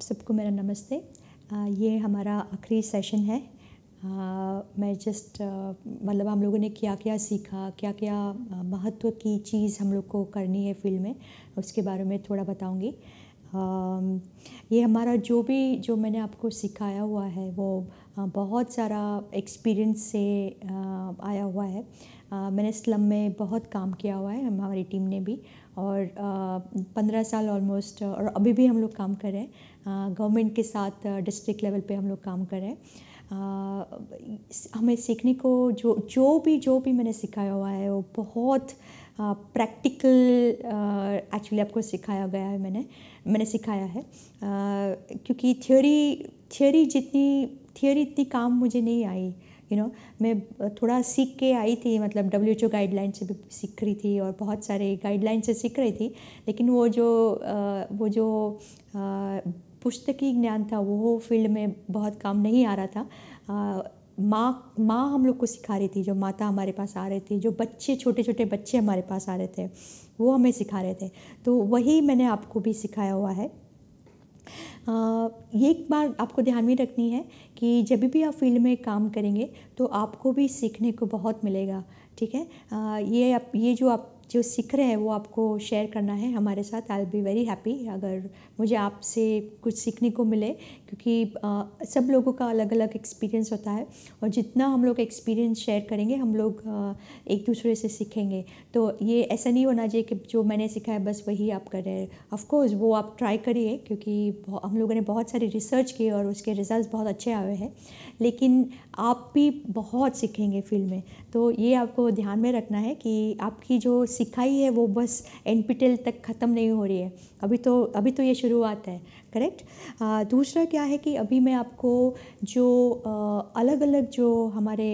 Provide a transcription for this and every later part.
आप सबको मेरा नमस्ते आ, ये हमारा आखिरी सेशन है आ, मैं जस्ट मतलब हम लोगों ने क्या क्या सीखा क्या क्या महत्व की चीज़ हम लोग को करनी है फील्ड में उसके बारे में थोड़ा बताऊंगी ये हमारा जो भी जो मैंने आपको सिखाया हुआ है वो बहुत सारा एक्सपीरियंस से आया हुआ है मैंने स्लम में बहुत काम किया हुआ है हमारी टीम ने भी और पंद्रह साल ऑलमोस्ट और अभी भी हम लोग काम कर रहे हैं गवर्नमेंट के साथ डिस्ट्रिक्ट लेवल पे हम लोग काम कर रहे हैं आ, हमें सीखने को जो जो भी जो भी मैंने सिखाया हुआ है वो बहुत प्रैक्टिकल एक्चुअली आपको सिखाया गया है मैंने मैंने सिखाया है आ, क्योंकि थ्योरी थ्योरी जितनी थ्योरी इतनी काम मुझे नहीं आई यू you नो know, मैं थोड़ा सीख के आई थी मतलब डब्ल्यू एच ओ गाइडलाइन से भी सीख रही थी और बहुत सारे गाइडलाइन से सीख रही थी लेकिन वो जो आ, वो जो पुस्तकी ज्ञान था वो फील्ड में बहुत काम नहीं आ रहा था माँ माँ हम लोग को सिखा रही थी जो माता हमारे पास आ रही थी जो बच्चे छोटे छोटे बच्चे हमारे पास आ रहे थे वो हमें सिखा रहे थे तो वही मैंने आपको भी सिखाया हुआ है आ, ये एक बार आपको ध्यान में रखनी है कि जब भी आप फील्ड में काम करेंगे तो आपको भी सीखने को बहुत मिलेगा ठीक है आ, ये आप ये जो आप जो सीख रहे हैं वो आपको शेयर करना है हमारे साथ आई बी वेरी हैप्पी अगर मुझे आपसे कुछ सीखने को मिले क्योंकि आ, सब लोगों का अलग अलग एक्सपीरियंस होता है और जितना हम लोग एक्सपीरियंस शेयर करेंगे हम लोग आ, एक दूसरे से सीखेंगे तो ये ऐसा नहीं होना चाहिए कि जो मैंने सीखा है बस वही आप कर रहे हैं ऑफ़कोर्स वो आप ट्राई करिए क्योंकि हम लोगों ने बहुत सारी रिसर्च की और उसके रिज़ल्ट बहुत अच्छे आए हैं लेकिन आप भी बहुत सीखेंगे फील्ड में तो ये आपको ध्यान में रखना है कि आपकी जो सिखाई है वो बस एन तक ख़त्म नहीं हो रही है अभी तो अभी तो ये शुरुआत है करेक्ट दूसरा क्या है कि अभी मैं आपको जो अलग अलग जो हमारे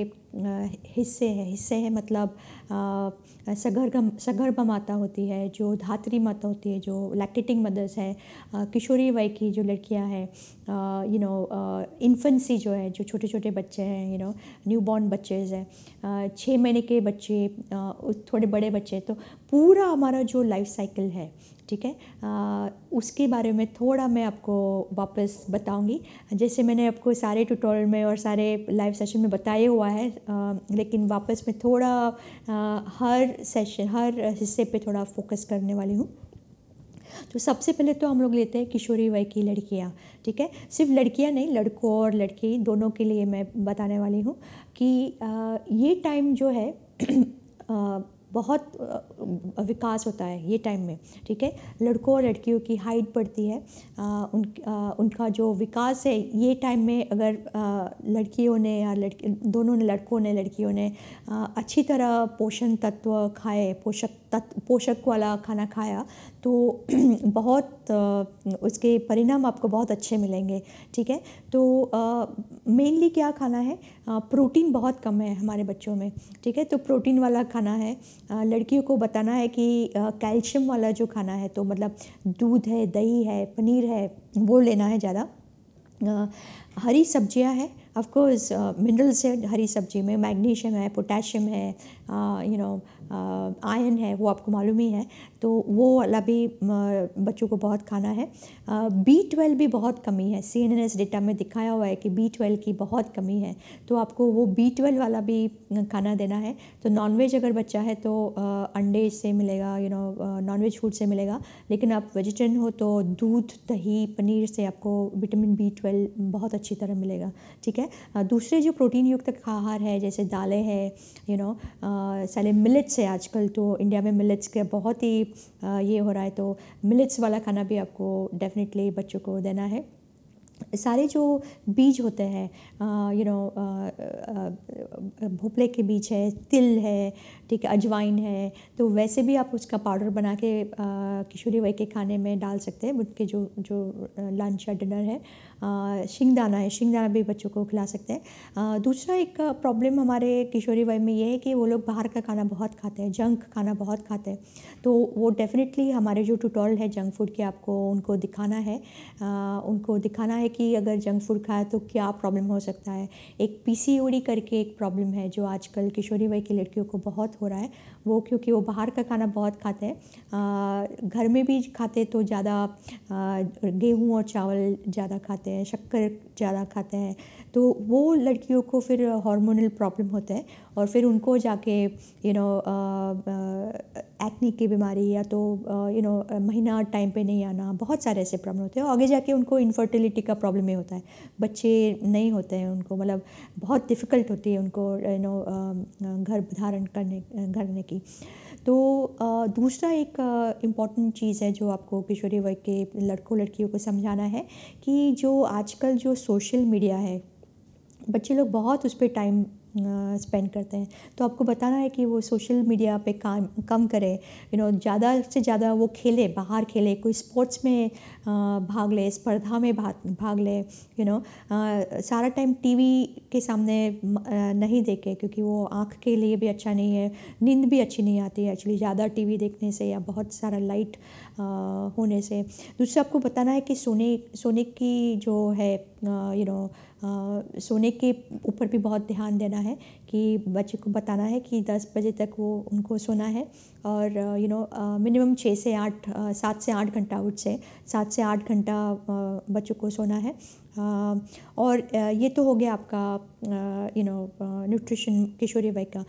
हिस्से हैं हिस्से हैं मतलब सगर्गम सगर्भा माता होती है जो धात्री माता होती है जो लैक्टेटिंग मदर्स है किशोरी वय की जो लड़कियां हैं यू नो इन्फेंसी जो है जो छोटे छोटे बच्चे हैं यू नो न्यू बॉर्न बच्चेज हैं छः महीने के बच्चे थोड़े बड़े बच्चे तो पूरा हमारा जो लाइफ साइकिल है ठीक है आ, उसके बारे में थोड़ा मैं आपको वापस बताऊंगी जैसे मैंने आपको सारे ट्यूटोरियल में और सारे लाइव सेशन में बताया हुआ है आ, लेकिन वापस मैं थोड़ा आ, हर सेशन हर हिस्से पे थोड़ा फोकस करने वाली हूँ तो सबसे पहले तो हम लोग लेते हैं किशोरी वय की लड़कियाँ ठीक है सिर्फ लड़कियाँ नहीं लड़कों और लड़की दोनों के लिए मैं बताने वाली हूँ कि आ, ये टाइम जो है आ, बहुत विकास होता है ये टाइम में ठीक है लड़कों और लड़कियों की हाइट बढ़ती है आ, उन आ, उनका जो विकास है ये टाइम में अगर आ, लड़कियों ने या लड़की दोनों ने लड़कों ने लड़कियों ने आ, अच्छी तरह पोषण तत्व खाए पोषक पोषक वाला खाना खाया तो बहुत उसके परिणाम आपको बहुत अच्छे मिलेंगे ठीक है तो मेनली क्या खाना है प्रोटीन बहुत कम है हमारे बच्चों में ठीक है तो प्रोटीन वाला खाना है लड़कियों को बताना है कि कैल्शियम वाला जो खाना है तो मतलब दूध है दही है पनीर है वो लेना है ज़्यादा हरी सब्जियां हैं ऑफकोर्स मिनरल्स है हरी सब्जी में मैग्नीशियम है पोटेशियम है यू नो आयन है वो आपको मालूम ही है तो वो वाला भी बच्चों को बहुत खाना है बी ट्वेल्व भी बहुत कमी है C N N S data में दिखाया हुआ है कि बी ट्वेल्व की बहुत कमी है तो आपको वो बी ट्वेल्व वाला भी खाना देना है तो नॉनवेज अगर बच्चा है तो अंडे से मिलेगा यू नो नॉनवेज फूड से मिलेगा लेकिन आप वेजिटेरियन हो तो दूध दही पनीर से आपको विटामिन बी ट्वेल्व बहुत अच्छी तरह मिलेगा ठीक है दूसरे जो प्रोटीन युक्त आहार है जैसे दालें हैं यू नो सैले मिलेट्स मिलेट्स है आजकल तो इंडिया में मिलेट्स के बहुत ही ये हो रहा है तो मिलेट्स वाला खाना भी आपको डेफिनेटली बच्चों को देना है सारे जो बीज होते हैं यू नो भोपले के बीज है तिल है ठीक है अजवाइन है तो वैसे भी आप उसका पाउडर बना के किशोरी वय के खाने में डाल सकते हैं उनके जो जो लंच या डिनर है शिंगदाना है शिंगदाना भी बच्चों को खिला सकते हैं दूसरा एक प्रॉब्लम हमारे किशोरी वय में ये है कि वो लोग बाहर का खाना बहुत खाते हैं जंक खाना बहुत खाते हैं तो वो डेफिनेटली हमारे जो ट्यूटोरियल है जंक फूड के आपको उनको दिखाना है उनको दिखाना है कि अगर जंक फूड खाए तो क्या प्रॉब्लम हो सकता है एक पी करके एक प्रॉब्लम है जो आजकल किशोरी वय की लड़कियों को बहुत हो रहा है वो क्योंकि वो बाहर का खाना बहुत खाते हैं घर में भी खाते तो ज़्यादा गेहूँ और चावल ज़्यादा खाते हैं शक्कर ज़्यादा खाते हैं तो वो लड़कियों को फिर हार्मोनल प्रॉब्लम होता है और फिर उनको जाके यू नो एक्नी की बीमारी या तो यू नो महीना टाइम पे नहीं आना बहुत सारे ऐसे प्रॉब्लम होते हैं आगे जाके उनको इनफर्टिलिटी का प्रॉब्लम ही होता है बच्चे नहीं होते हैं उनको मतलब बहुत डिफ़िकल्ट होती है उनको यू नो घर धारण करने करने की तो दूसरा एक इम्पॉर्टेंट चीज़ है जो आपको किशोरी वर्ग के लड़कों लड़कियों को समझाना है कि जो आजकल जो सोशल मीडिया है बच्चे लोग बहुत उस पर टाइम स्पेंड करते हैं तो आपको बताना है कि वो सोशल मीडिया पे काम कम करें यू नो ज़्यादा से ज़्यादा वो खेले बाहर खेले कोई स्पोर्ट्स में भाग ले स्पर्धा में भाग भाग ले यू नो सारा टाइम टीवी के सामने नहीं देखे क्योंकि वो आँख के लिए भी अच्छा नहीं है नींद भी अच्छी नहीं आती है एक्चुअली ज़्यादा टीवी देखने से या बहुत सारा लाइट होने से दूसरा आपको बताना है कि सोने सोने की जो है यू नो सोने के ऊपर भी बहुत ध्यान देना है कि बच्चे को बताना है कि 10 बजे तक वो उनको सोना है और यू नो मिनिमम छः से आठ सात से आठ घंटा उठ से सात से आठ घंटा बच्चों को सोना है और ये तो हो गया आपका यू नो न्यूट्रिशन किशोरी वय का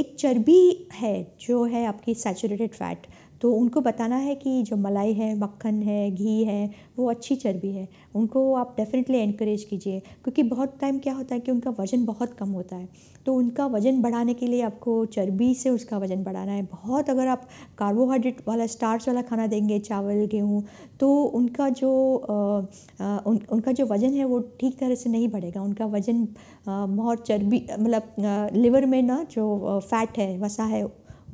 एक चर्बी है जो है आपकी सैचुरेटेड फैट तो उनको बताना है कि जो मलाई है मक्खन है घी है वो अच्छी चर्बी है उनको आप डेफिनेटली इनक्रेज कीजिए क्योंकि बहुत टाइम क्या होता है कि उनका वज़न बहुत कम होता है तो उनका वज़न बढ़ाने के लिए आपको चर्बी से उसका वज़न बढ़ाना है बहुत अगर आप कार्बोहाइड्रेट वाला स्टार्च वाला खाना देंगे चावल गेहूँ तो उनका जो आ, उन, उनका जो वज़न है वो ठीक तरह से नहीं बढ़ेगा उनका वज़न बहुत चर्बी मतलब लिवर में ना जो फैट है वसा है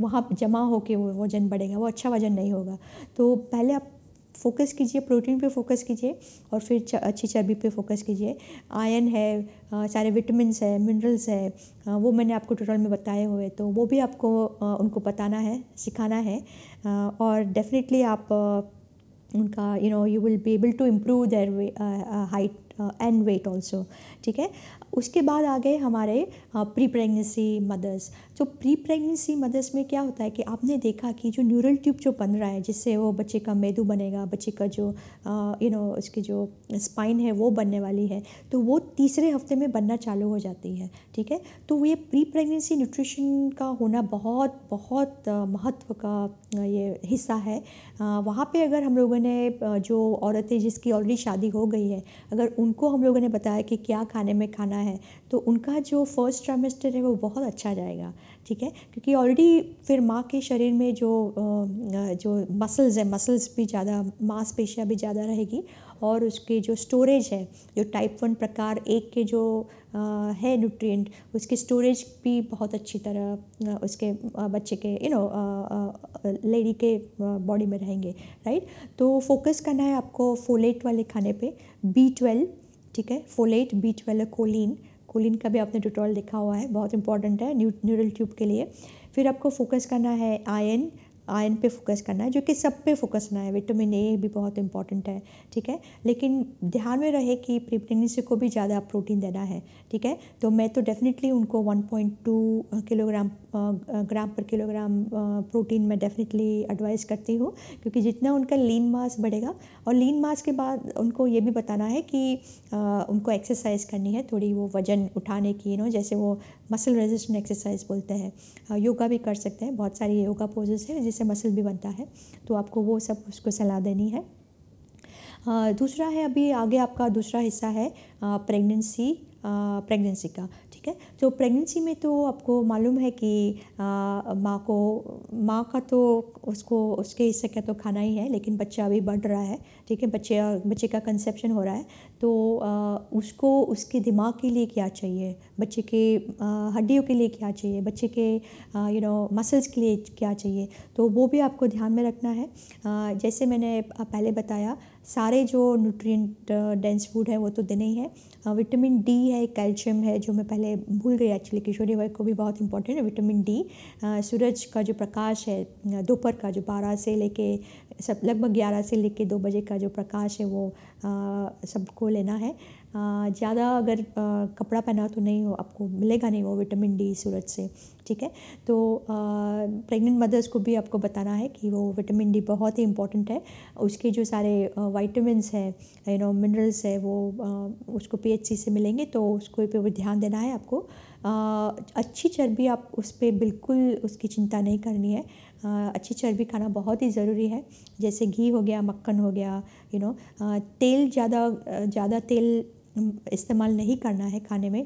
वहाँ जमा के वो वज़न बढ़ेगा वो अच्छा वज़न नहीं होगा तो पहले आप फोकस कीजिए प्रोटीन पे फोकस कीजिए और फिर अच्छी चर्बी पे फोकस कीजिए आयन है आ, सारे विटामिनस है मिनरल्स है आ, वो मैंने आपको टोटल में बताए हुए तो वो भी आपको आ, उनको बताना है सिखाना है और डेफिनेटली आप उनका you know you will be able to improve their height and weight also ठीक है उसके बाद आ गए हमारे प्री प्रेगनेंसी मदर्स जो प्री प्रेगनेंसी मदर्स में क्या होता है कि आपने देखा कि जो न्यूरल ट्यूब जो बन रहा है जिससे वो बच्चे का मेदू बनेगा बच्चे का जो यू नो उसकी जो स्पाइन है वो बनने वाली है तो वो तीसरे हफ्ते में बनना चालू हो जाती है ठीक है तो ये प्री प्रेगनेंसी न्यूट्रिशन का होना बहुत बहुत महत्व का ये हिस्सा है वहाँ पे अगर हम लोगों ने जो औरतें जिसकी ऑलरेडी शादी हो गई है अगर उनको हम लोगों ने बताया कि क्या खाने में खाना है तो उनका जो फर्स्ट ट्राइमेस्टर है वो बहुत अच्छा जाएगा ठीक है क्योंकि ऑलरेडी फिर माँ के शरीर में जो जो मसल्स है मसल्स भी ज़्यादा मांसपेशियाँ भी ज़्यादा रहेगी और उसके जो स्टोरेज है जो टाइप वन प्रकार एक के जो है न्यूट्रिएंट उसकी स्टोरेज भी बहुत अच्छी तरह उसके बच्चे के यू नो लेडी के बॉडी में रहेंगे राइट तो फोकस करना है आपको फोलेट वाले खाने पे बी ट्वेल्व ठीक है folate B twelve choline choline का भी आपने ट्यूटोरियल देखा हुआ है बहुत इंपॉर्टेंट है न्यू न्यूरल ट्यूब के लिए फिर आपको फोकस करना है आयन आयन पे फोकस करना है जो कि सब पे फोकस करना है विटामिन ए भी बहुत इंपॉर्टेंट है ठीक है लेकिन ध्यान में रहे कि प्रीप्रेगनेंसी को भी ज़्यादा प्रोटीन देना है ठीक है तो मैं तो डेफिनेटली उनको 1.2 किलोग्राम ग्राम पर किलोग्राम प्रोटीन मैं डेफिनेटली एडवाइस करती हूँ क्योंकि जितना उनका लीन मास बढ़ेगा और लीन मास के बाद उनको ये भी बताना है कि उनको एक्सरसाइज करनी है थोड़ी वो वजन उठाने की नो जैसे वो मसल रेजिस्टेंट एक्सरसाइज बोलते हैं योगा भी कर सकते हैं बहुत सारी योगा पोजेस हैं जिससे मसल भी बनता है तो आपको वो सब उसको सलाह देनी है दूसरा है अभी आगे आपका दूसरा हिस्सा है प्रेगनेंसी प्रेगनेंसी का ठीक है तो प्रेगनेंसी में तो आपको मालूम है कि माँ को माँ का तो उसको उसके हिस्से का तो खाना ही है लेकिन बच्चा अभी बढ़ रहा है ठीक है बच्चे बच्चे का कंसेप्शन हो रहा है तो उसको उसके दिमाग के लिए क्या चाहिए बच्चे के हड्डियों के लिए क्या चाहिए बच्चे के यू नो मसल्स के लिए क्या चाहिए तो वो भी आपको ध्यान में रखना है जैसे मैंने पहले बताया सारे जो न्यूट्रिएंट डेंस फूड है वो तो देने ही है विटामिन डी है कैल्शियम है जो मैं पहले भूल गई एक्चुअली किशोरी वर्ग को भी बहुत इंपॉर्टेंट है विटामिन डी सूरज का जो प्रकाश है दोपहर का जो बारह से लेके सब लगभग ग्यारह से लेके दो बजे का जो प्रकाश है वो सबको लेना है ज़्यादा अगर कपड़ा पहना तो नहीं हो आपको मिलेगा नहीं वो विटामिन डी सूरज से ठीक है तो प्रेग्नेंट मदर्स को भी आपको बताना है कि वो विटामिन डी बहुत ही इंपॉर्टेंट है उसके जो सारे वाइटमिनस है यू नो मिनरल्स है वो उसको पीएचसी से मिलेंगे तो उसको पे ध्यान देना है आपको अच्छी चर्बी आप उस पर बिल्कुल उसकी चिंता नहीं करनी है अच्छी चर्बी खाना बहुत ही ज़रूरी है जैसे घी हो गया मक्खन हो गया यू नो uh, तेल ज़्यादा uh, ज़्यादा तेल इस्तेमाल नहीं करना है खाने में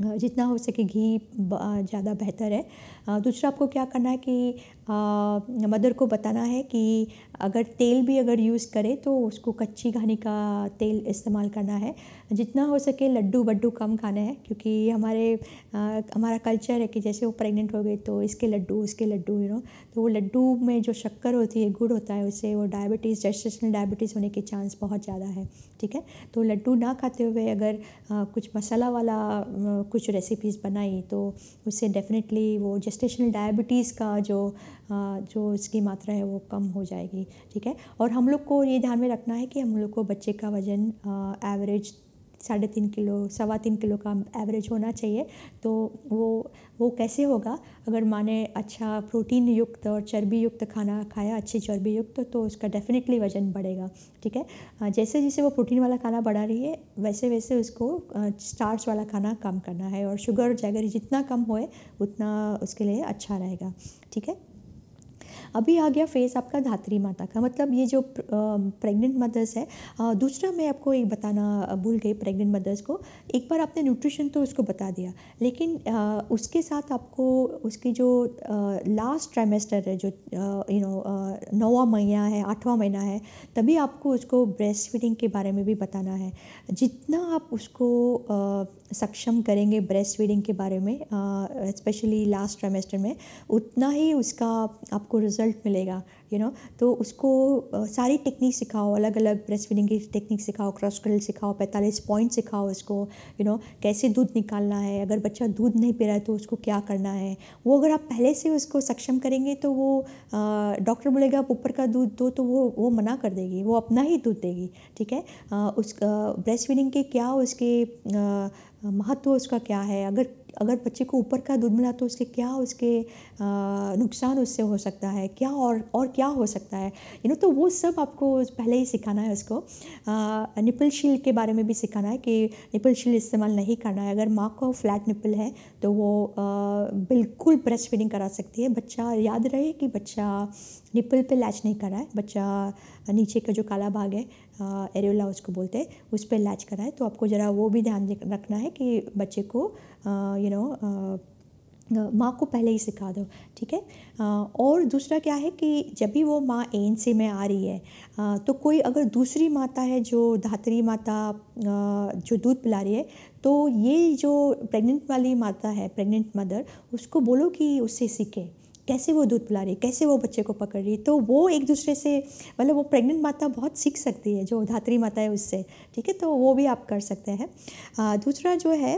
जितना हो सके घी ज़्यादा बेहतर है दूसरा आपको क्या करना है कि आ, मदर को बताना है कि अगर तेल भी अगर यूज़ करें तो उसको कच्ची घानी का तेल इस्तेमाल करना है जितना हो सके लड्डू बड्डू कम खाना है क्योंकि हमारे आ, हमारा कल्चर है कि जैसे वो प्रेग्नेंट हो गए तो इसके लड्डू उसके लड्डू यू नो तो वो लड्डू में जो शक्कर होती है गुड़ होता है उससे वो डायबिटीज़ जेस्टेशनल डायबिटीज़ होने के चांस बहुत ज़्यादा है ठीक है तो लड्डू ना खाते हुए अगर आ, कुछ मसाला वाला आ, कुछ रेसिपीज़ बनाई तो उससे डेफिनेटली वो जेस्टेशनल डायबिटीज़ का जो आ, जो इसकी मात्रा है वो कम हो जाएगी ठीक है और हम लोग को ये ध्यान में रखना है कि हम लोग को बच्चे का वज़न एवरेज साढ़े तीन किलो सवा तीन किलो का एवरेज होना चाहिए तो वो वो कैसे होगा अगर माने अच्छा प्रोटीन युक्त और चर्बी युक्त खाना खाया अच्छी चर्बी युक्त तो उसका डेफिनेटली वज़न बढ़ेगा ठीक है जैसे जैसे वो प्रोटीन वाला खाना बढ़ा रही है वैसे वैसे उसको स्टार्च वाला खाना कम करना है और शुगर जैगर जितना कम होए उतना उसके लिए अच्छा रहेगा ठीक है अभी आ गया फेस आपका धात्री माता का मतलब ये जो प्रेग्नेंट मदर्स है दूसरा मैं आपको एक बताना भूल गई प्रेग्नेंट मदर्स को एक बार आपने न्यूट्रिशन तो उसको बता दिया लेकिन उसके साथ आपको उसकी जो लास्ट ट्राइमेस्टर है जो यू नो नौवा महीना है आठवां महीना है तभी आपको उसको ब्रेस्ट फीडिंग के बारे में भी बताना है जितना आप उसको सक्षम करेंगे ब्रेस्ट फीडिंग के बारे में स्पेशली लास्ट ट्राइमेस्टर में उतना ही उसका आपको रिजल्ट रिज़ल्ट मिलेगा यू you नो know? तो उसको सारी टेक्निक सिखाओ अलग अलग ब्रेस्ट फीडिंग की टेक्निक सिखाओ क्रॉस क्रल सिखाओ पैंतालीस पॉइंट सिखाओ उसको यू you नो know? कैसे दूध निकालना है अगर बच्चा दूध नहीं पी रहा है तो उसको क्या करना है वो अगर आप पहले से उसको सक्षम करेंगे तो वो डॉक्टर बोलेगा आप ऊपर का दूध दो तो वो वो मना कर देगी वो अपना ही दूध देगी ठीक है आ, उस ब्रेस्ट फीडिंग के क्या उसके महत्व उसका क्या है अगर अगर बच्चे को ऊपर का दूध मिला तो उसके क्या उसके नुकसान उससे हो सकता है क्या और और क्या हो सकता है यू नो तो वो सब आपको पहले ही सिखाना है उसको निपल शील के बारे में भी सिखाना है कि निपल शील इस्तेमाल नहीं करना है अगर माँ को फ्लैट निपल है तो वो बिल्कुल ब्रेस्ट फीडिंग करा सकती है बच्चा याद रहे कि बच्चा निपल पे लैच नहीं करा है बच्चा नीचे का जो काला भाग है एरियोला उसको बोलते हैं उस पर लैच करा है तो आपको ज़रा वो भी ध्यान रखना है कि बच्चे को यू नो माँ को पहले ही सिखा दो ठीक है और दूसरा क्या है कि जब भी वो माँ एन सी में आ रही है तो कोई अगर दूसरी माता है जो धात्री माता जो दूध पिला रही है तो ये जो प्रेग्नेंट वाली माता है प्रेग्नेंट मदर उसको बोलो कि उससे सीखे कैसे वो दूध पिला रही है कैसे वो बच्चे को पकड़ रही है तो वो एक दूसरे से मतलब वो प्रेग्नेंट माता बहुत सीख सकती है जो धात्री माता है उससे ठीक है तो वो भी आप कर सकते हैं दूसरा जो है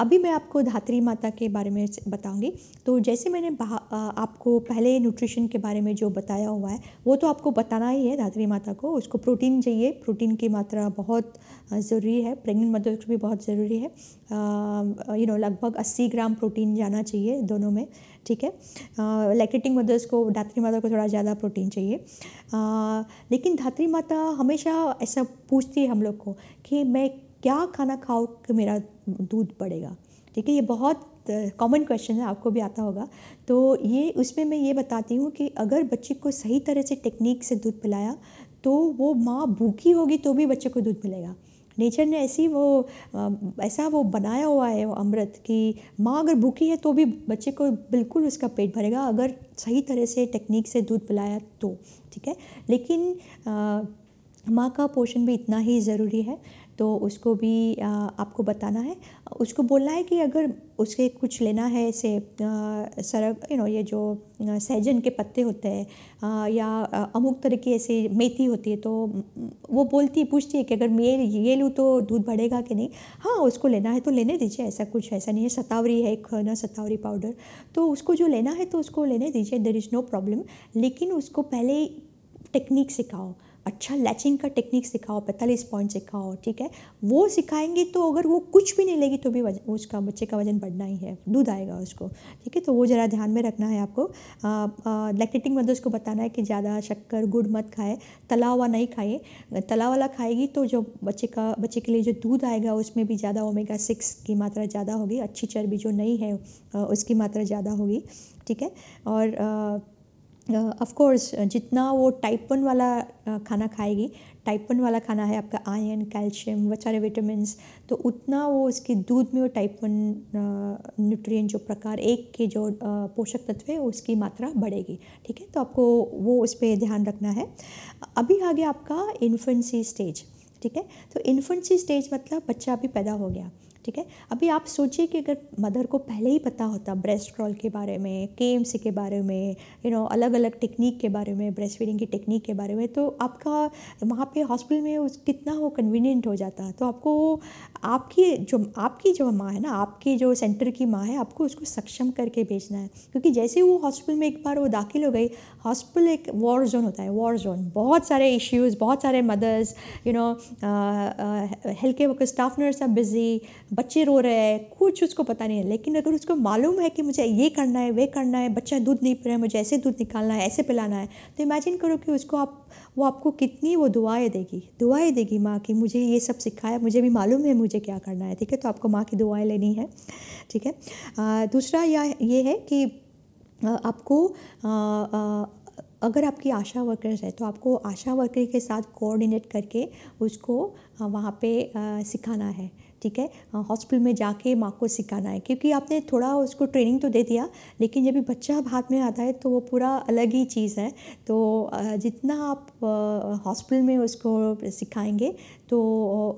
अभी मैं आपको धात्री माता के बारे में बताऊंगी तो जैसे मैंने आपको पहले न्यूट्रिशन के बारे में जो बताया हुआ है वो तो आपको बताना ही है धात्री माता को उसको प्रोटीन चाहिए प्रोटीन की मात्रा बहुत ज़रूरी है प्रेग्नेंट मदर को भी बहुत ज़रूरी है यू नो लगभग 80 ग्राम प्रोटीन जाना चाहिए दोनों में ठीक है लैक्टेटिंग मदर्स को धात्री माता को थोड़ा ज़्यादा प्रोटीन चाहिए लेकिन धात्री माता हमेशा ऐसा पूछती है हम लोग को कि मैं क्या खाना खाओ कि मेरा दूध पड़ेगा ठीक है ये बहुत कॉमन क्वेश्चन है आपको भी आता होगा तो ये उसमें मैं ये बताती हूँ कि अगर बच्चे को सही तरह से टेक्निक से दूध पिलाया तो वो माँ भूखी होगी तो भी बच्चे को दूध मिलेगा नेचर ने ऐसी वो ऐसा वो बनाया हुआ है वो अमृत कि माँ अगर भूखी है तो भी बच्चे को बिल्कुल उसका पेट भरेगा अगर सही तरह से टेक्निक से दूध पिलाया तो ठीक है लेकिन माँ का पोषण भी इतना ही ज़रूरी है तो उसको भी आपको बताना है उसको बोलना है कि अगर उसके कुछ लेना है ऐसे सरक यू नो ये जो सहजन के पत्ते होते हैं या अमुक तरह की मेथी होती है तो वो बोलती पूछती है कि अगर मैं ये लूँ तो दूध बढ़ेगा कि नहीं हाँ उसको लेना है तो लेने दीजिए ऐसा कुछ ऐसा नहीं है सतावरी है एक ना सतावरी पाउडर तो उसको जो लेना है तो उसको लेने दीजिए देर इज़ नो प्रॉब्लम लेकिन उसको पहले टेक्निक सिखाओ अच्छा लैचिंग का टेक्निक सिखाओ पैंतालीस पॉइंट सिखाओ ठीक है वो सिखाएंगे तो अगर वो कुछ भी नहीं लेगी तो भी वजन उसका बच्चे का वजन बढ़ना ही है दूध आएगा उसको ठीक है तो वो ज़रा ध्यान में रखना है आपको लैक्टेटिंग मदर्स को बताना है कि ज़्यादा शक्कर गुड़ मत खाए तला हुआ नहीं खाए तला वाला खाएगी तो जो बच्चे का बच्चे के लिए जो दूध आएगा उसमें भी ज़्यादा ओमेगा सिक्स की मात्रा ज़्यादा होगी अच्छी चर्बी जो नहीं है उसकी मात्रा ज़्यादा होगी ठीक है और ऑफ़ कोर्स जितना वो टाइप वन वाला खाना खाएगी टाइप वन वाला खाना है आपका आयन कैल्शियम बहुत सारे विटामिन्स तो उतना वो उसके दूध में वो टाइप वन न्यूट्रिएंट जो प्रकार एक के जो पोषक तत्व है उसकी मात्रा बढ़ेगी ठीक है तो आपको वो उस पर ध्यान रखना है अभी आ गया आपका इन्फेंसी स्टेज ठीक है तो इन्फेंसी स्टेज मतलब बच्चा अभी पैदा हो गया ठीक है अभी आप सोचिए कि अगर मदर को पहले ही पता होता ब्रेस्ट क्रॉल के बारे में के के बारे में यू you नो know, अलग अलग टेक्निक के बारे में ब्रेस्ट फीडिंग की टेक्निक के बारे में तो आपका वहाँ पे हॉस्पिटल में उस कितना वो कन्वीनियंट हो जाता है तो आपको आपकी जो आपकी जो माँ है ना आपकी जो सेंटर की माँ है आपको उसको सक्षम करके भेजना है क्योंकि जैसे वो हॉस्पिटल में एक बार वो दाखिल हो गई हॉस्पिटल एक वॉर जोन होता है वॉर जोन बहुत सारे इश्यूज़ बहुत सारे मदर्स यू नो हेल्थ के worker staff nurse are busy बच्चे रो रहे हैं कुछ उसको पता नहीं है लेकिन अगर उसको मालूम है कि मुझे ये करना है वे करना है बच्चा दूध नहीं पी रहा है मुझे ऐसे दूध निकालना है ऐसे पिलाना है तो इमेजिन करो कि उसको आप वो आपको कितनी वो दुआएं देगी दुआएं देगी माँ की मुझे ये सब सिखाया मुझे भी मालूम है मुझे क्या करना है ठीक है तो आपको माँ की दुआएँ लेनी है ठीक है दूसरा यह ये है कि आपको अगर आपकी आशा वर्कर्स है तो आपको आशा वर्कर के साथ कोऑर्डिनेट करके उसको वहाँ पे सिखाना है ठीक है हॉस्पिटल में जाके माँ को सिखाना है क्योंकि आपने थोड़ा उसको ट्रेनिंग तो दे दिया लेकिन जब भी बच्चा अब हाथ में आता है तो वो पूरा अलग ही चीज़ है तो जितना आप हॉस्पिटल में उसको सिखाएंगे तो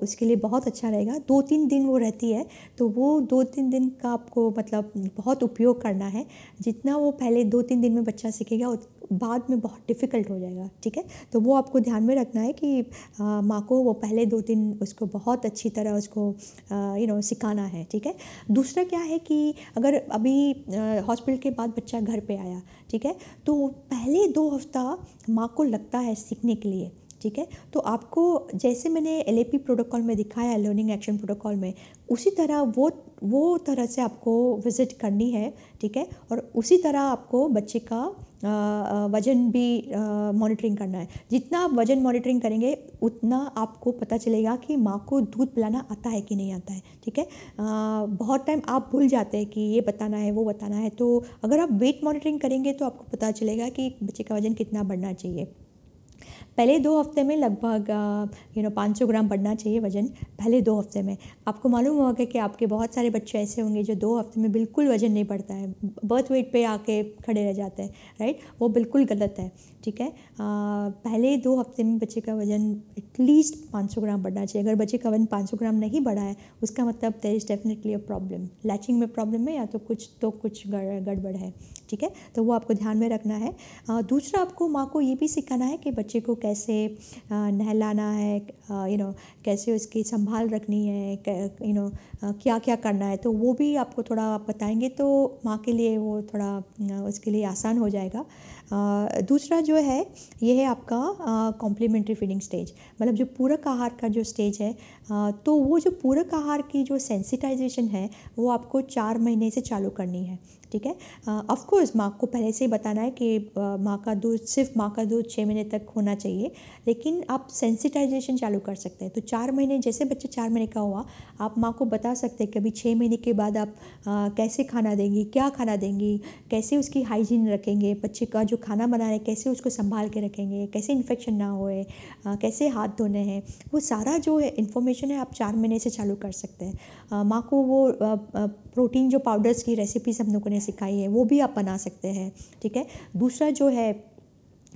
उसके लिए बहुत अच्छा रहेगा दो तीन दिन वो रहती है तो वो दो तीन दिन का आपको मतलब बहुत उपयोग करना है जितना वो पहले दो तीन दिन में बच्चा सीखेगा बाद में बहुत डिफ़िकल्ट हो जाएगा ठीक है तो वो आपको ध्यान में रखना है कि माँ को वो पहले दो तीन उसको बहुत अच्छी तरह उसको यू नो सिखाना है ठीक है दूसरा क्या है कि अगर अभी हॉस्पिटल के बाद बच्चा घर पे आया ठीक है तो पहले दो हफ्ता माँ को लगता है सीखने के लिए ठीक है तो आपको जैसे मैंने एल प्रोटोकॉल में दिखाया लर्निंग एक्शन प्रोटोकॉल में उसी तरह वो वो तरह से आपको विज़िट करनी है ठीक है और उसी तरह आपको बच्चे का वज़न भी मॉनिटरिंग करना है जितना आप वज़न मॉनिटरिंग करेंगे उतना आपको पता चलेगा कि माँ को दूध पिलाना आता है कि नहीं आता है ठीक है बहुत टाइम आप भूल जाते हैं कि ये बताना है वो बताना है तो अगर आप वेट मॉनिटरिंग करेंगे तो आपको पता चलेगा कि बच्चे का वज़न कितना बढ़ना चाहिए पहले दो हफ्ते में लगभग यू नो पाँच सौ ग्राम बढ़ना चाहिए वज़न पहले दो हफ्ते में आपको मालूम होगा कि आपके बहुत सारे बच्चे ऐसे होंगे जो दो हफ्ते में बिल्कुल वज़न नहीं बढ़ता है बर्थ वेट पे आके खड़े रह जाते हैं राइट वो बिल्कुल गलत है ठीक है आ, पहले दो हफ्ते में बच्चे का वज़न एटलीस्ट पाँच सौ ग्राम बढ़ना चाहिए अगर बच्चे का वजन पाँच सौ ग्राम नहीं बढ़ा है उसका मतलब there is definitely a problem latching में प्रॉब्लम है या तो कुछ तो कुछ गड़बड़ है ठीक है तो वो आपको ध्यान में रखना है दूसरा आपको माँ को ये भी सिखाना है कि बच्चे को कैसे नहलाना है यू नो कैसे उसकी संभाल रखनी है यू नो क्या क्या करना है तो वो भी आपको थोड़ा आप बताएंगे तो माँ के लिए वो थोड़ा उसके लिए आसान हो जाएगा दूसरा जो है ये है आपका कॉम्प्लीमेंट्री फीडिंग स्टेज मतलब जो पूरक आहार का जो स्टेज है तो वो जो पूरक आहार की जो सेंसिटाइजेशन है वो आपको चार महीने से चालू करनी है ठीक है ऑफकोर्स माँ को पहले से ही बताना है कि माँ का दूध सिर्फ माँ का दूध छः महीने तक होना चाहिए लेकिन आप सेंसिटाइजेशन चालू कर सकते हैं तो चार महीने जैसे बच्चा चार महीने का हुआ आप माँ को बता सकते हैं कभी छः महीने के बाद आप आ, कैसे खाना देंगी क्या खाना देंगी कैसे उसकी हाइजीन रखेंगे बच्चे का जो खाना बना रहे हैं कैसे उसको संभाल के रखेंगे कैसे इन्फेक्शन ना होए कैसे हाथ धोने हैं वो सारा जो है इन्फॉर्मेशन है आप चार महीने से चालू कर सकते हैं माँ को वो आ, आ, प्रोटीन जो पाउडर्स की रेसिपीज़ हम लोगों ने सिखाई है वो भी आप बना सकते हैं ठीक है दूसरा जो है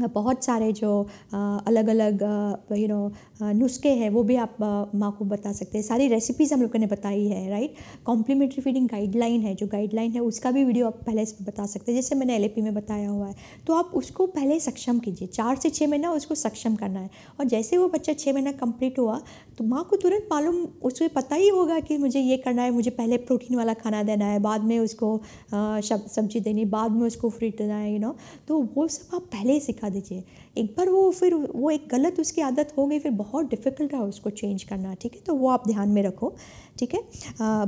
बहुत सारे जो अलग अलग यू नो नुस्खे हैं वो भी आप माँ को बता सकते हैं सारी रेसिपीज़ हम लोगों ने बताई है राइट कॉम्प्लीमेंट्री फीडिंग गाइडलाइन है जो गाइडलाइन है उसका भी वीडियो आप पहले से बता सकते हैं जैसे मैंने एल में बताया हुआ है तो आप उसको पहले सक्षम कीजिए चार से छः महीना उसको सक्षम करना है और जैसे वो बच्चा छः महीना कंप्लीट हुआ तो माँ को तुरंत मालूम उसमें पता ही होगा कि मुझे ये करना है मुझे पहले प्रोटीन वाला खाना देना है बाद में उसको सब्जी देनी बाद में उसको फ्रूट देना है यू नो तो वो सब आप पहले सिखा धोखा दीजिए एक बार वो फिर वो एक गलत उसकी आदत हो गई फिर बहुत डिफ़िकल्ट है उसको चेंज करना ठीक है तो वो आप ध्यान में रखो ठीक है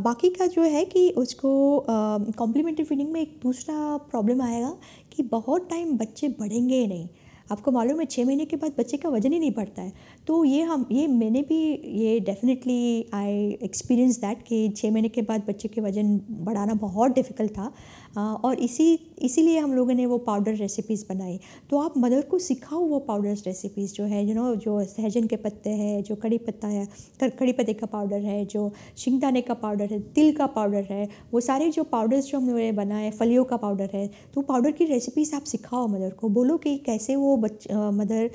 बाकी का जो है कि उसको कॉम्प्लीमेंट्री फीडिंग में एक दूसरा प्रॉब्लम आएगा कि बहुत टाइम बच्चे बढ़ेंगे नहीं आपको मालूम है छः महीने के बाद बच्चे का वजन ही नहीं बढ़ता है तो ये हम ये मैंने भी ये डेफिनेटली आई एक्सपीरियंस दैट कि छः महीने के बाद बच्चे के वज़न बढ़ाना बहुत डिफ़िकल्ट था आ, और इसी इसीलिए हम लोगों ने वो पाउडर रेसिपीज़ बनाई तो आप मदर को सिखाओ वो पाउडर रेसिपीज़ जो है यू नो जो सहजन के पत्ते हैं जो कड़ी पत्ता है कड़ी पत्ते का पाउडर है जो शिंगदाने का पाउडर है तिल का पाउडर है वो सारे जो पाउडर्स जो हम लोगों ने बनाए फलियों का पाउडर है तो पाउडर की रेसिपीज़ आप सिखाओ मदर को बोलो कि कैसे वो बच मदर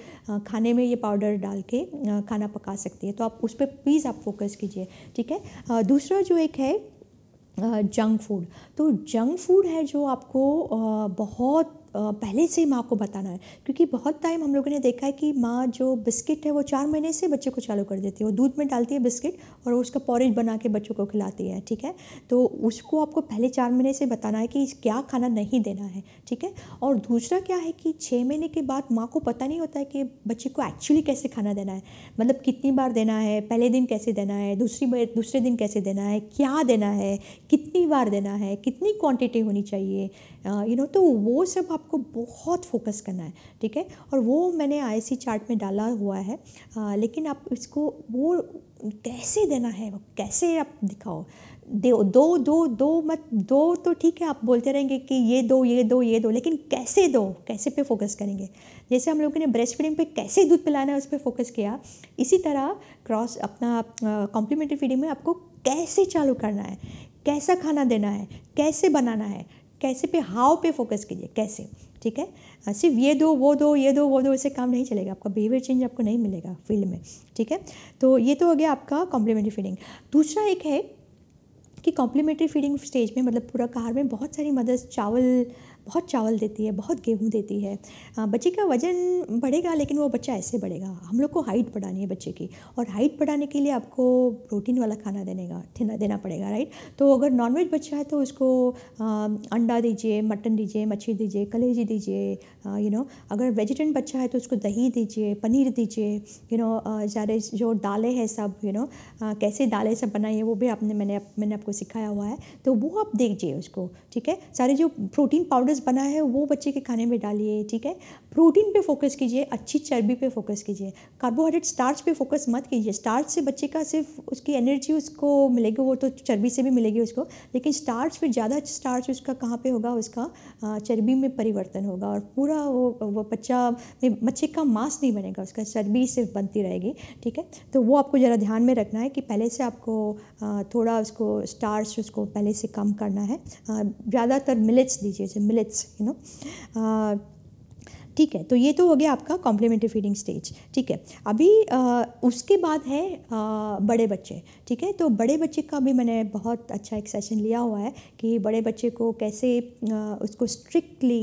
खाने में ये पाउडर डाल के के खाना पका सकती है तो आप उस पर प्लीज़ आप फोकस कीजिए ठीक है दूसरा जो एक है जंक फूड तो जंक फूड है जो आपको बहुत पहले से ही माँ को बताना है क्योंकि बहुत टाइम हम लोगों ने देखा है कि माँ जो बिस्किट है वो चार महीने से बच्चे को चालू कर देती है वो दूध में डालती है बिस्किट और उसका पॉरेज बना के बच्चों को खिलाती है ठीक है तो उसको आपको पहले चार महीने से बताना है कि क्या खाना नहीं देना है ठीक है और दूसरा क्या है कि छः महीने के बाद माँ को पता नहीं होता है कि बच्चे को एक्चुअली कैसे खाना देना है मतलब कितनी बार देना है पहले दिन कैसे देना है दूसरी बार दूसरे दिन कैसे देना है क्या देना है कितनी बार देना है कितनी क्वांटिटी होनी चाहिए यू नो तो वो सब आपको बहुत फोकस करना है ठीक है और वो मैंने आई चार्ट में डाला हुआ है आ, लेकिन आप इसको वो कैसे देना है कैसे आप दिखाओ दे दो दो दो मत दो तो ठीक है आप बोलते रहेंगे कि ये दो ये दो ये दो लेकिन कैसे दो कैसे पे फोकस करेंगे जैसे हम लोगों ने ब्रेस्ट फीडिंग पे कैसे दूध पिलाना है उस पर फोकस किया इसी तरह क्रॉस अपना कॉम्प्लीमेंट्री फीडिंग में आपको कैसे चालू करना है कैसा खाना देना है कैसे बनाना है कैसे पे हाव पे फोकस कीजिए कैसे ठीक है सिर्फ ये दो वो दो ये दो वो दो ऐसे काम नहीं चलेगा आपका बिहेवियर चेंज आपको नहीं मिलेगा फील्ड में ठीक है तो ये तो हो गया आपका कॉम्प्लीमेंट्री फीडिंग दूसरा एक है कि कॉम्प्लीमेंट्री फीडिंग स्टेज में मतलब पूरा कार में बहुत सारी मदर्स चावल बहुत चावल देती है बहुत गेहूँ देती है बच्चे का वज़न बढ़ेगा लेकिन वो बच्चा ऐसे बढ़ेगा हम लोग को हाइट बढ़ानी है बच्चे की और हाइट बढ़ाने के लिए आपको प्रोटीन वाला खाना देने का देना पड़ेगा राइट तो अगर नॉनवेज बच्चा है तो उसको अंडा दीजिए मटन दीजिए मच्छी दीजिए कलेजी दीजिए यू नो अगर वेजिटेरियन बच्चा है तो उसको दही दीजिए पनीर दीजिए यू नो सारे जो दालें हैं सब यू नो कैसे दालें सब बनाइए वो भी आपने मैंने मैंने आपको सिखाया हुआ है तो वो आप दीजिए उसको ठीक है सारे जो प्रोटीन पाउडर बैलेंस बना है वो बच्चे के खाने में डालिए ठीक है प्रोटीन पे फोकस कीजिए अच्छी चर्बी पे फोकस कीजिए कार्बोहाइड्रेट स्टार्च पे फोकस मत कीजिए स्टार्च से बच्चे का सिर्फ उसकी एनर्जी उसको मिलेगी वो तो चर्बी से भी मिलेगी उसको लेकिन स्टार्च फिर ज़्यादा स्टार्च उसका कहाँ पर होगा उसका चर्बी में परिवर्तन होगा और पूरा वो वो बच्चा बच्चे का मांस नहीं बनेगा उसका चर्बी सिर्फ बनती रहेगी ठीक है तो वो आपको ज़रा ध्यान में रखना है कि पहले से आपको थोड़ा उसको स्टार्च उसको पहले से कम करना है ज़्यादातर मिलेट्स दीजिए जैसे लेट्स यू नो ठीक है तो ये तो हो गया आपका कॉम्प्लीमेंट्री फीडिंग स्टेज ठीक है अभी आ, uh, उसके बाद है आ, uh, बड़े बच्चे ठीक है तो बड़े बच्चे का भी मैंने बहुत अच्छा एक सेशन लिया हुआ है कि बड़े बच्चे को कैसे उसको स्ट्रिक्टली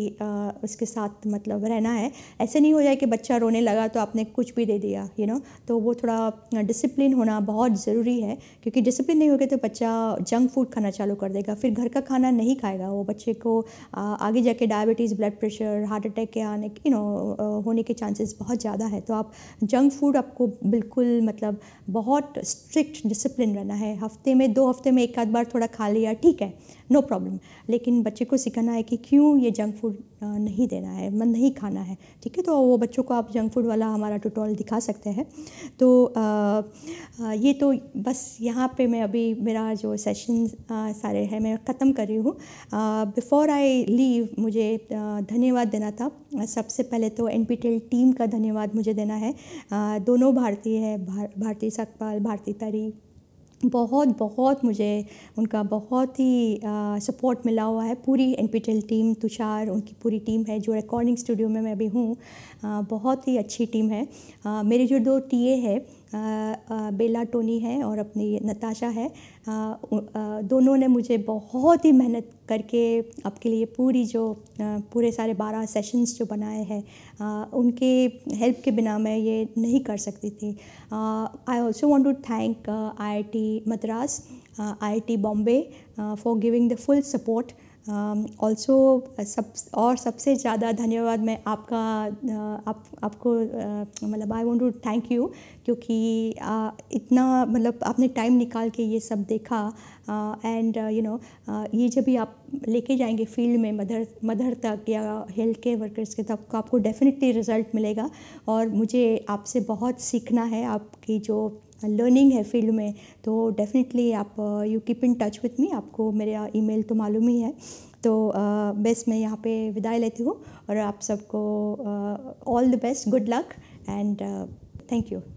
उसके साथ मतलब रहना है ऐसे नहीं हो जाए कि बच्चा रोने लगा तो आपने कुछ भी दे दिया यू नो तो वो थोड़ा डिसिप्लिन होना बहुत ज़रूरी है क्योंकि डिसिप्लिन नहीं होगा तो बच्चा जंक फूड खाना चालू कर देगा फिर घर का खाना नहीं खाएगा वो बच्चे को आगे जाके diabetes blood pressure heart attack के आने यू नो होने के चांसेस बहुत ज़्यादा है तो आप जंक फूड आपको बिल्कुल मतलब बहुत स्ट्रिक्ट डिसिप्लिन डिसिप्लिन रहना है हफ्ते में दो हफ्ते में एक आध बार थोड़ा खा लिया ठीक है नो no प्रॉब्लम लेकिन बच्चे को सिखाना है कि क्यों ये जंक फूड नहीं देना है मन मतलब नहीं खाना है ठीक है तो वो बच्चों को आप जंक फूड वाला हमारा ट्यूटोरियल दिखा सकते हैं तो आ, आ, ये तो बस यहाँ पे मैं अभी मेरा जो सेशन सारे है मैं ख़त्म कर रही हूँ बिफोर आई लीव मुझे धन्यवाद देना था सबसे पहले तो एन टीम का धन्यवाद मुझे देना है आ, दोनों भारतीय है भार, भारती सकपाल भारतीय तरी बहुत बहुत मुझे उनका बहुत ही सपोर्ट मिला हुआ है पूरी एन टीम तुषार उनकी पूरी टीम है जो रिकॉर्डिंग स्टूडियो में मैं अभी हूँ बहुत ही अच्छी टीम है आ, मेरे जो दो टीए है बेला टोनी है और अपनी नताशा है दोनों ने मुझे बहुत ही मेहनत करके आपके लिए पूरी जो पूरे सारे बारह सेशंस जो बनाए हैं उनके हेल्प के बिना मैं ये नहीं कर सकती थी I also want to thank I I T Madras I I T Bombay for giving the full support also um, uh, सब और सबसे ज़्यादा धन्यवाद मैं आपका uh, आप आपको uh, मतलब I want to thank you क्योंकि इतना मतलब आपने टाइम निकाल के ये सब देखा एंड यू नो ये जब भी आप लेके जाएंगे फील्ड में मदर मदर तक या हेल्थ केयर वर्कर्स के तक तो आपको डेफिनेटली रिज़ल्ट मिलेगा और मुझे आपसे बहुत सीखना है आपकी जो लर्निंग है फील्ड में तो डेफिनेटली आप you keep in touch with me आपको मेरा ईमेल तो मालूम ही है तो बेस्ट uh, मैं यहाँ पे विदाई लेती हूँ और आप सबको all the best good luck and thank you